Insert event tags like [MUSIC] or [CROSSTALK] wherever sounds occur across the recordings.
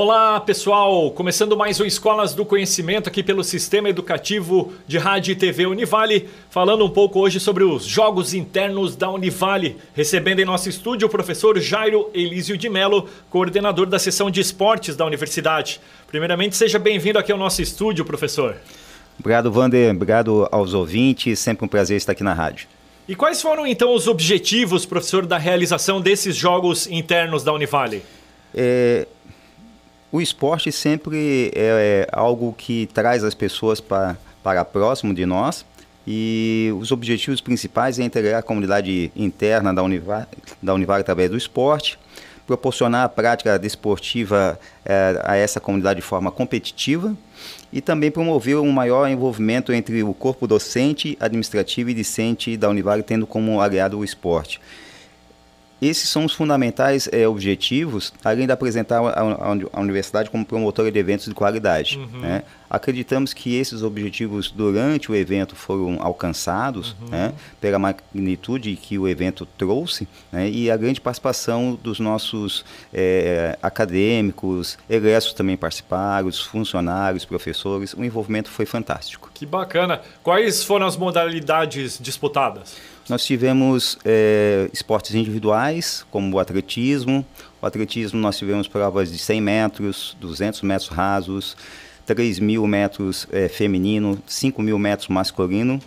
Olá, pessoal! Começando mais um Escolas do Conhecimento aqui pelo Sistema Educativo de Rádio e TV Univale, falando um pouco hoje sobre os jogos internos da Univale, recebendo em nosso estúdio o professor Jairo Elísio de Mello, coordenador da seção de esportes da universidade. Primeiramente, seja bem-vindo aqui ao nosso estúdio, professor. Obrigado, Vander. Obrigado aos ouvintes. Sempre um prazer estar aqui na rádio. E quais foram então os objetivos, professor, da realização desses jogos internos da Univale? É, o esporte sempre é, é algo que traz as pessoas para, para próximo de nós e os objetivos principais é integrar a comunidade interna da Univar, da Univar através do esporte, proporcionar a prática desportiva é, a essa comunidade de forma competitiva e também promover um maior envolvimento entre o corpo docente, administrativo e discente da Univar, tendo como aliado o esporte. Esses são os fundamentais é, objetivos, além de apresentar a, a, a, universidade como promotora de eventos de qualidade. Uhum. Né? Acreditamos que esses objetivos durante o evento foram alcançados uhum. né? pela magnitude que o evento trouxe né? e a grande participação dos nossos é, acadêmicos, egressos também participaram, os funcionários, professores, o envolvimento foi fantástico. Que bacana! Quais foram as modalidades disputadas? Nós tivemos é, esportes individuais, como o atletismo. O atletismo nós tivemos provas de 100 metros, 200 metros rasos, 3 mil metros é, feminino, 5 mil metros masculino.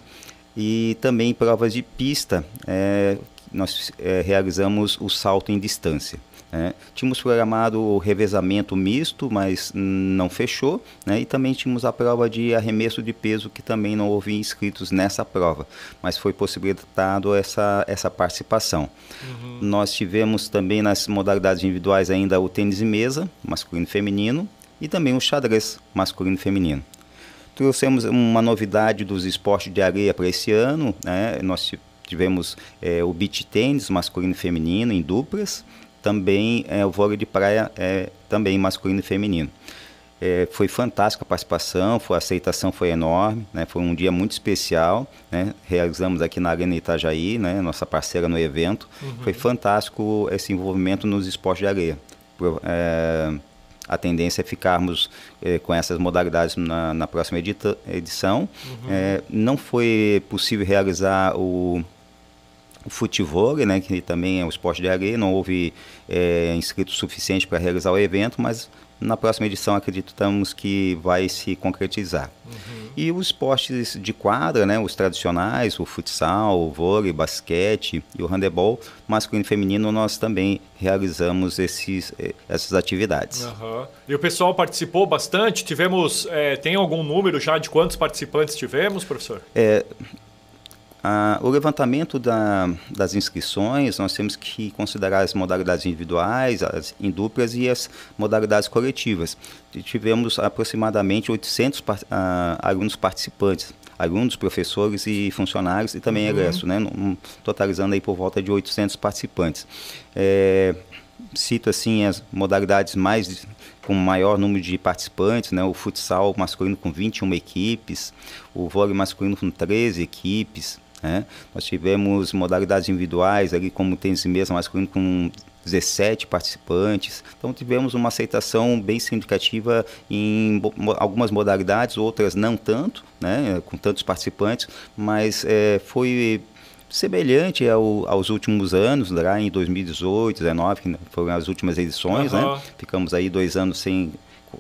E também provas de pista, é, nós é, realizamos o salto em distância. É, tínhamos programado o revezamento misto, mas não fechou, né, e também tínhamos a prova de arremesso de peso, que também não houve inscritos nessa prova, mas foi possibilitado essa, essa participação. Uhum. Nós tivemos também nas modalidades individuais ainda o tênis e mesa, masculino e feminino, e também o xadrez, masculino e feminino trouxemos uma novidade dos esportes de areia para esse ano. Né? Nós tivemos é, o beach tênis masculino e feminino em duplas também é, o vôlei de praia é também masculino e feminino. É, foi fantástica a participação, foi, a aceitação foi enorme, né, foi um dia muito especial, né, realizamos aqui na Arena Itajaí, né, nossa parceira no evento, uhum. foi fantástico esse envolvimento nos esportes de areia. É, a tendência é ficarmos é, com essas modalidades na, na próxima edita, edição. Uhum. É, não foi possível realizar o o futebol, né, que também é um esporte de areia, não houve é, inscritos suficiente para realizar o evento, mas na próxima edição acreditamos que vai se concretizar. Uhum. E os esportes de quadra, né, os tradicionais, o futsal, o vôlei, basquete e o handebol, masculino e feminino, nós também realizamos esses, eh, essas atividades. Uhum. E o pessoal participou bastante? Tivemos, é, tem algum número já de quantos participantes tivemos, professor? É, ah, o levantamento da, das inscrições, nós temos que considerar as modalidades individuais, as em duplas e as modalidades coletivas. E tivemos aproximadamente 800 ah, alunos participantes, alunos, professores e funcionários, e também uhum. egresso, né? totalizando aí por volta de 800 participantes. É, cito assim as modalidades mais com maior número de participantes, né? O futsal masculino com 21 equipes, o vôlei masculino com 13 equipes, né? Nós tivemos modalidades individuais, ali como tênis e mesa masculino, com 17 participantes. Então tivemos uma aceitação bem significativa em algumas modalidades, outras não tanto, né, com tantos participantes, mas é, foi semelhante ao, aos últimos anos, né? lá em 2018, 2019, que foram as últimas edições, uhum. né? Ficamos aí dois anos sem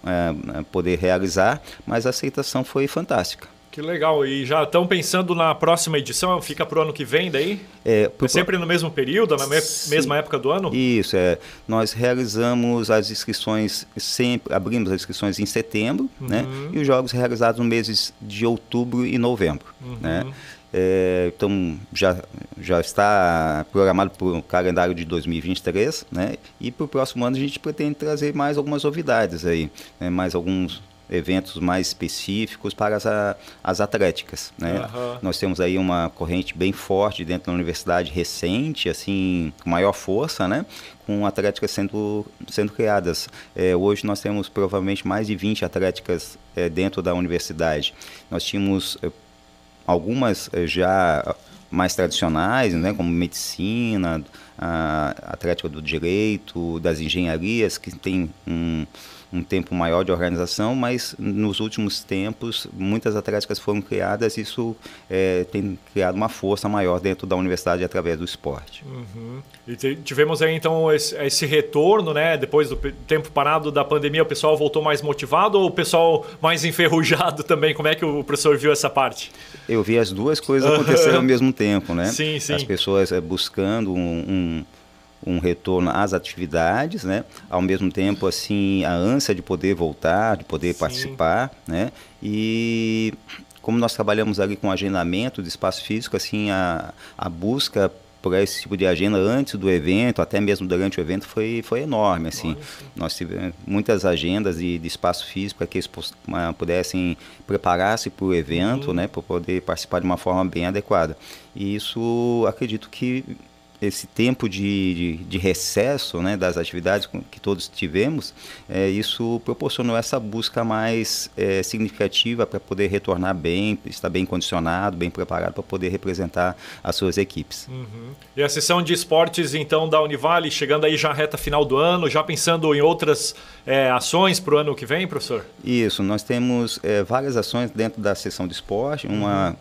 é, poder realizar, mas a aceitação foi fantástica. Que legal. E já estão pensando na próxima edição? Fica para o ano que vem daí? É, pro... é sempre no mesmo período, na me... mesma época do ano? Isso, é. Nós realizamos as inscrições, sempre abrimos as inscrições em setembro, né? uhum. né? E os jogos realizados nos meses de outubro e novembro, uhum. né? É, então já, já está programado para o calendário de 2023, né? E para o próximo ano a gente pretende trazer mais algumas novidades aí, né? mais alguns eventos mais específicos para as, as atléticas. Né? Uhum. Nós temos aí uma corrente bem forte dentro da universidade recente, assim, com maior força, né? com atléticas sendo, sendo criadas. É, hoje nós temos provavelmente mais de 20 atléticas é, dentro da universidade. Nós tínhamos é, algumas é, já mais tradicionais, né? como medicina, a Atlética do Direito, das engenharias, que tem um, um tempo maior de organização, mas nos últimos tempos muitas atléticas foram criadas e isso é, tem criado uma força maior dentro da universidade através do esporte. Uhum. E tivemos aí então esse, esse, retorno, né? Depois do tempo parado da pandemia, o pessoal voltou mais motivado ou o pessoal mais enferrujado [LAUGHS] também? Como é que o professor viu essa parte? Eu vi as duas coisas acontecendo ao [LAUGHS] mesmo tempo, né? Sim, sim. As pessoas é, buscando um, um um, retorno às atividades, né? Ao mesmo tempo, assim, a ânsia de poder voltar, de poder Sim. participar, né? E como nós trabalhamos ali com agendamento de espaço físico, assim, a, a busca por esse tipo de agenda antes do evento, até mesmo durante o evento, foi, foi enorme. Assim. Nossa. Nós tivemos muitas agendas de, de espaço físico para que eles pudessem preparar-se para o evento, uhum. né, para poder participar de uma forma bem adequada. E isso acredito que esse tempo de, de, de, recesso né, das atividades que todos tivemos, é, isso proporcionou essa busca mais é, significativa para poder retornar bem, estar bem condicionado, bem preparado para poder representar as suas equipes. Uhum. E a sessão de esportes, então, da Univale, chegando aí já à reta final do ano, já pensando em outras é, ações para o ano que vem, professor? Isso, nós temos é, várias ações dentro da sessão de esporte, uma, uhum.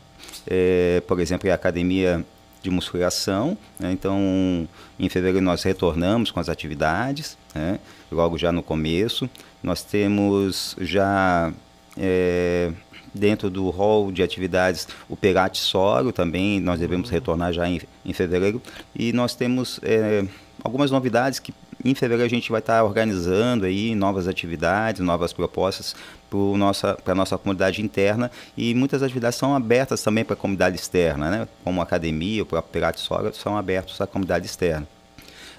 É, por exemplo, é a Academia de musculação. Né? Então, em fevereiro nós retornamos com as atividades, né? logo já no começo. Nós temos já é, dentro do hall de atividades o Perate Soro também, nós devemos retornar já em, em fevereiro. E nós temos é, algumas novidades que em fevereiro a gente vai estar organizando aí novas atividades, novas propostas para nossa, a nossa comunidade interna e muitas atividades são abertas também para a comunidade externa, né? como a academia, o próprio Pirate Sora, são abertos à comunidade externa.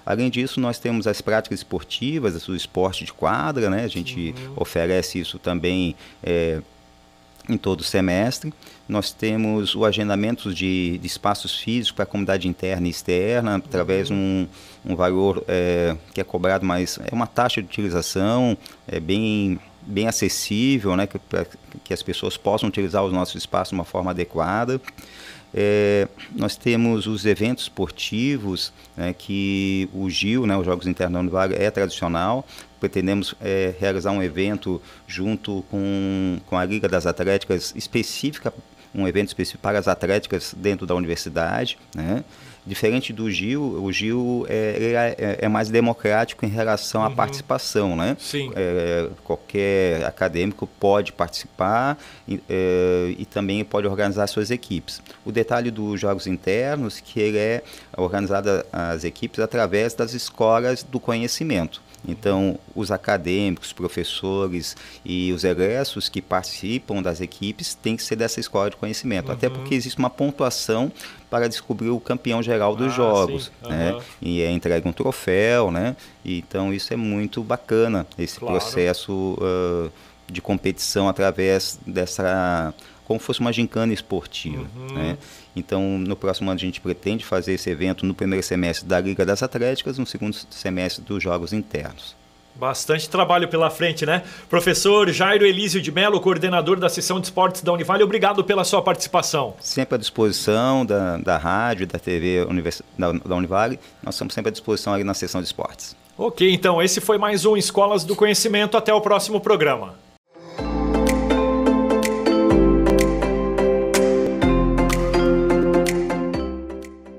Além disso, nós temos as práticas esportivas, o esporte de quadra, né? A gente uhum. oferece isso também é, em todo o semestre. Nós temos o agendamento de, de espaços físicos para a comunidade interna e externa, através de um, um valor é, que é cobrado, mas é uma taxa de utilização é bem, bem acessível, né, que, para que as pessoas possam utilizar os nossos espaços de uma forma adequada. É, nós temos os eventos esportivos, né, que o GIL, né, os Jogos Internos da Univaga, é tradicional, pretendemos é, realizar um evento junto com, com a Liga das Atléticas, específica, um evento específico para as atléticas dentro da universidade, né? Diferente do Gil, o Gil é, é, é, é mais democrático em relação à uhum. participação, né? Sim. É, qualquer acadêmico pode participar é, e também pode organizar suas equipes. O detalhe dos jogos internos que ele é organizado as equipes através das escolas do conhecimento. Então, os acadêmicos, professores e os egressos que participam das equipes têm que ser dessa escola de conhecimento, uhum. até porque existe uma pontuação para descobrir o campeão geral dos ah, jogos, uhum. né? E é entregue um troféu, né? Então, isso é muito bacana esse claro. processo uh, de competição através dessa como fosse uma gincana esportiva. Uhum. Né? Então, no próximo ano a gente pretende fazer esse evento no primeiro semestre da Liga das Atléticas, no segundo semestre dos Jogos Internos. Bastante trabalho pela frente, né? Professor Jairo Elísio de Mello, coordenador da seção de esportes da Univale, obrigado pela sua participação. Sempre à disposição da, da rádio, da TV univers... da, da Univale, nós estamos sempre à disposição aí na seção de esportes. Ok, então esse foi mais um Escolas do Conhecimento. Até o próximo programa.